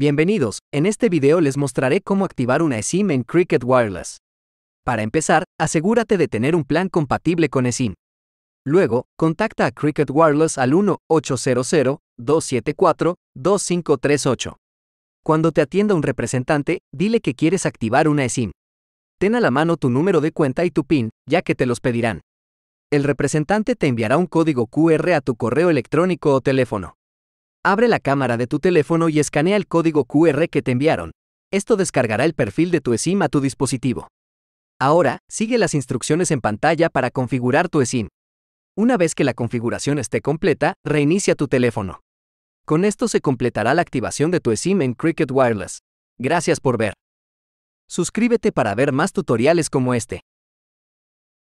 Bienvenidos, en este video les mostraré cómo activar una eSIM en Cricket Wireless. Para empezar, asegúrate de tener un plan compatible con eSIM. Luego, contacta a Cricket Wireless al 1-800-274-2538. Cuando te atienda un representante, dile que quieres activar una eSIM. Ten a la mano tu número de cuenta y tu PIN, ya que te los pedirán. El representante te enviará un código QR a tu correo electrónico o teléfono. Abre la cámara de tu teléfono y escanea el código QR que te enviaron. Esto descargará el perfil de tu eSIM a tu dispositivo. Ahora, sigue las instrucciones en pantalla para configurar tu eSIM. Una vez que la configuración esté completa, reinicia tu teléfono. Con esto se completará la activación de tu eSIM en Cricket Wireless. Gracias por ver. Suscríbete para ver más tutoriales como este.